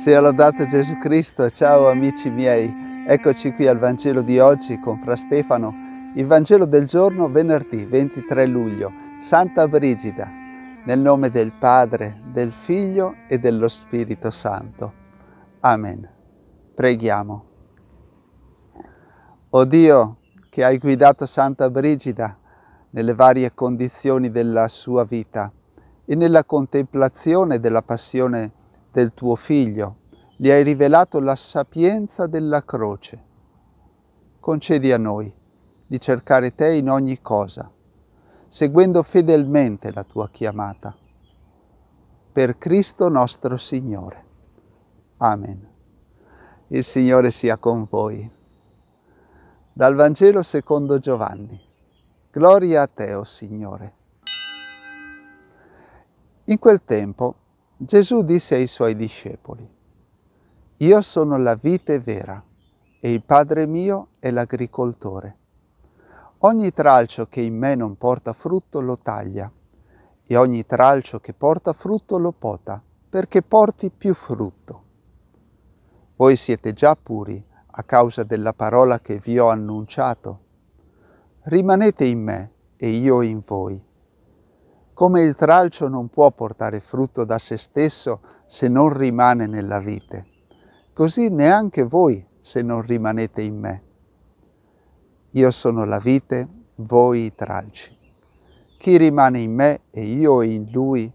Sia lodato Gesù Cristo, ciao amici miei. Eccoci qui al Vangelo di oggi con Fra Stefano, il Vangelo del giorno venerdì 23 luglio, Santa Brigida, nel nome del Padre, del Figlio e dello Spirito Santo. Amen. Preghiamo. O Dio, che hai guidato Santa Brigida nelle varie condizioni della sua vita e nella contemplazione della passione del tuo Figlio, gli hai rivelato la sapienza della croce. Concedi a noi di cercare te in ogni cosa, seguendo fedelmente la tua chiamata. Per Cristo nostro Signore. Amen. Il Signore sia con voi. Dal Vangelo secondo Giovanni. Gloria a te, o oh Signore. In quel tempo Gesù disse ai suoi discepoli, Io sono la vite vera e il Padre mio è l'agricoltore. Ogni tralcio che in me non porta frutto lo taglia e ogni tralcio che porta frutto lo pota perché porti più frutto. Voi siete già puri a causa della parola che vi ho annunciato. Rimanete in me e io in voi come il tralcio non può portare frutto da se stesso se non rimane nella vite, così neanche voi se non rimanete in me. Io sono la vite, voi i tralci. Chi rimane in me e io in lui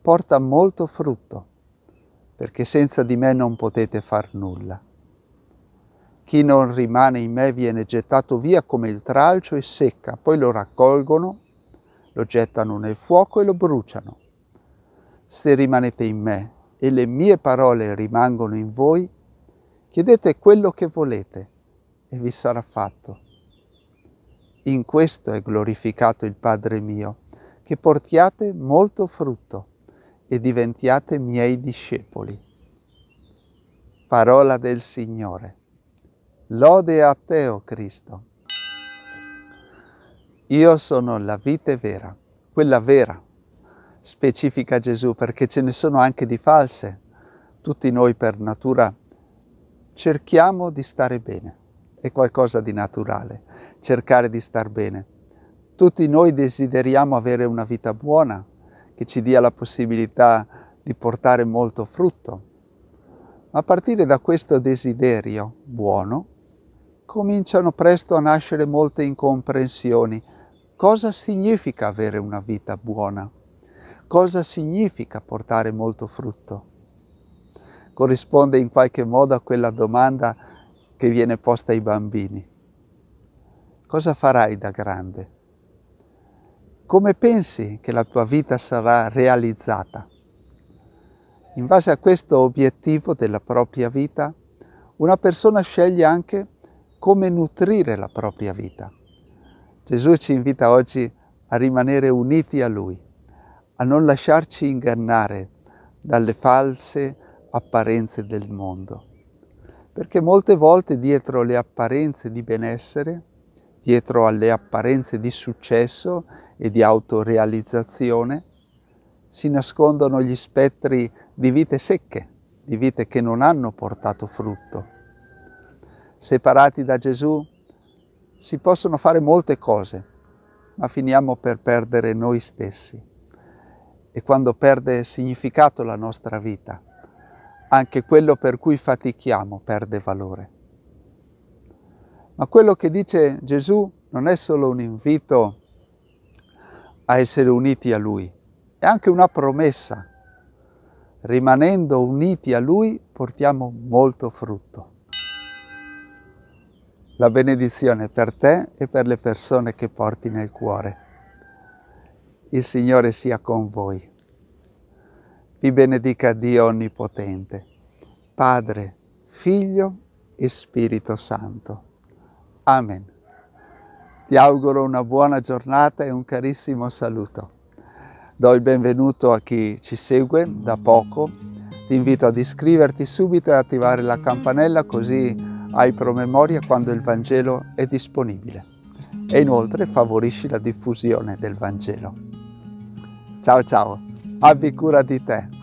porta molto frutto, perché senza di me non potete far nulla. Chi non rimane in me viene gettato via come il tralcio e secca, poi lo raccolgono lo gettano nel fuoco e lo bruciano. Se rimanete in me e le mie parole rimangono in voi, chiedete quello che volete e vi sarà fatto. In questo è glorificato il Padre mio, che portiate molto frutto e diventiate miei discepoli. Parola del Signore. Lode a te, o Cristo. Io sono la vite vera, quella vera, specifica Gesù, perché ce ne sono anche di false. Tutti noi per natura cerchiamo di stare bene, è qualcosa di naturale, cercare di star bene. Tutti noi desideriamo avere una vita buona, che ci dia la possibilità di portare molto frutto. Ma a partire da questo desiderio buono, cominciano presto a nascere molte incomprensioni, Cosa significa avere una vita buona? Cosa significa portare molto frutto? Corrisponde in qualche modo a quella domanda che viene posta ai bambini. Cosa farai da grande? Come pensi che la tua vita sarà realizzata? In base a questo obiettivo della propria vita, una persona sceglie anche come nutrire la propria vita. Gesù ci invita oggi a rimanere uniti a Lui, a non lasciarci ingannare dalle false apparenze del mondo. Perché molte volte dietro le apparenze di benessere, dietro alle apparenze di successo e di autorealizzazione, si nascondono gli spettri di vite secche, di vite che non hanno portato frutto. Separati da Gesù, si possono fare molte cose, ma finiamo per perdere noi stessi. E quando perde significato la nostra vita, anche quello per cui fatichiamo perde valore. Ma quello che dice Gesù non è solo un invito a essere uniti a Lui, è anche una promessa. Rimanendo uniti a Lui portiamo molto frutto la benedizione per te e per le persone che porti nel cuore. Il Signore sia con voi. Vi benedica Dio Onnipotente, Padre, Figlio e Spirito Santo. Amen. Ti auguro una buona giornata e un carissimo saluto. Do il benvenuto a chi ci segue da poco. Ti invito ad iscriverti subito e attivare la campanella così hai promemoria quando il Vangelo è disponibile e inoltre favorisci la diffusione del Vangelo. Ciao ciao, abbi cura di te.